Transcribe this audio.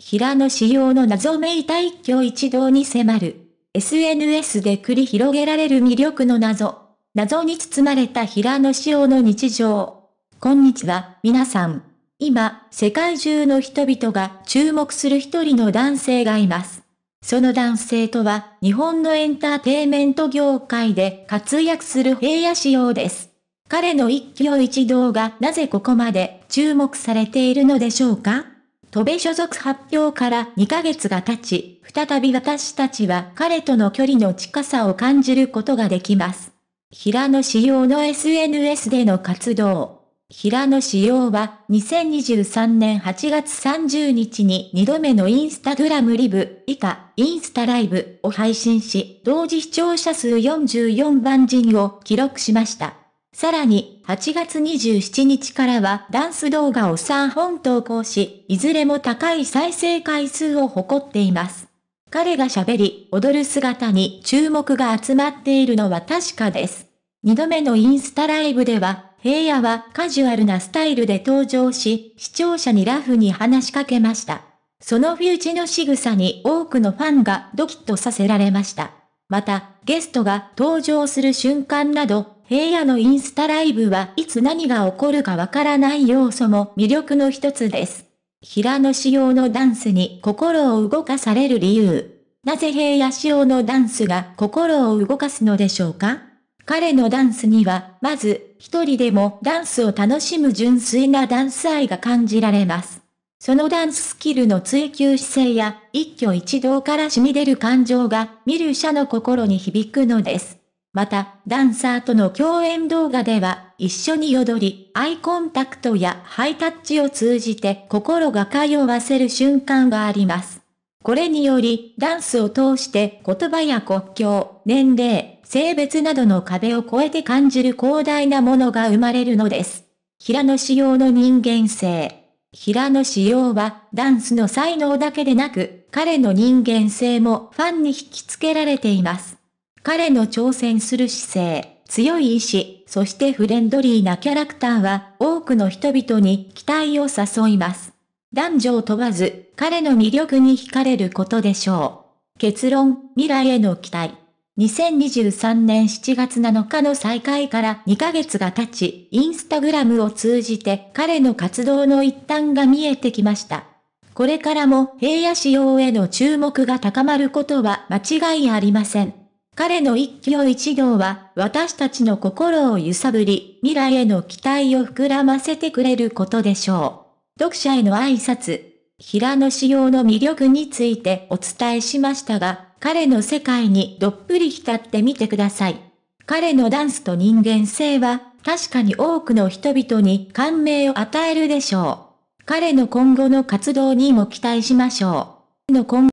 平野紫耀の謎めいた一挙一動に迫る。SNS で繰り広げられる魅力の謎。謎に包まれた平野紫耀の日常。こんにちは、皆さん。今、世界中の人々が注目する一人の男性がいます。その男性とは、日本のエンターテイメント業界で活躍する平野紫耀です。彼の一挙一動がなぜここまで注目されているのでしょうか戸部所属発表から2ヶ月が経ち、再び私たちは彼との距離の近さを感じることができます。平野仕様の SNS での活動。平野仕様は2023年8月30日に2度目のインスタグラムリブ以下インスタライブを配信し、同時視聴者数44万人を記録しました。さらに、8月27日からはダンス動画を3本投稿し、いずれも高い再生回数を誇っています。彼が喋り、踊る姿に注目が集まっているのは確かです。2度目のインスタライブでは、平野はカジュアルなスタイルで登場し、視聴者にラフに話しかけました。そのフューチの仕草に多くのファンがドキッとさせられました。また、ゲストが登場する瞬間など、平野のインスタライブはいつ何が起こるかわからない要素も魅力の一つです。平野仕様のダンスに心を動かされる理由。なぜ平野仕様のダンスが心を動かすのでしょうか彼のダンスには、まず、一人でもダンスを楽しむ純粋なダンス愛が感じられます。そのダンススキルの追求姿勢や、一挙一動から染み出る感情が、見る者の心に響くのです。また、ダンサーとの共演動画では、一緒に踊り、アイコンタクトやハイタッチを通じて心が通わせる瞬間があります。これにより、ダンスを通して言葉や国境、年齢、性別などの壁を越えて感じる広大なものが生まれるのです。平野仕様の人間性。平野仕様は、ダンスの才能だけでなく、彼の人間性もファンに引きつけられています。彼の挑戦する姿勢、強い意志、そしてフレンドリーなキャラクターは多くの人々に期待を誘います。男女を問わず、彼の魅力に惹かれることでしょう。結論、未来への期待。2023年7月7日の再開から2ヶ月が経ち、インスタグラムを通じて彼の活動の一端が見えてきました。これからも平野仕様への注目が高まることは間違いありません。彼の一挙一動は私たちの心を揺さぶり、未来への期待を膨らませてくれることでしょう。読者への挨拶。平野仕様の魅力についてお伝えしましたが、彼の世界にどっぷり浸ってみてください。彼のダンスと人間性は確かに多くの人々に感銘を与えるでしょう。彼の今後の活動にも期待しましょう。の今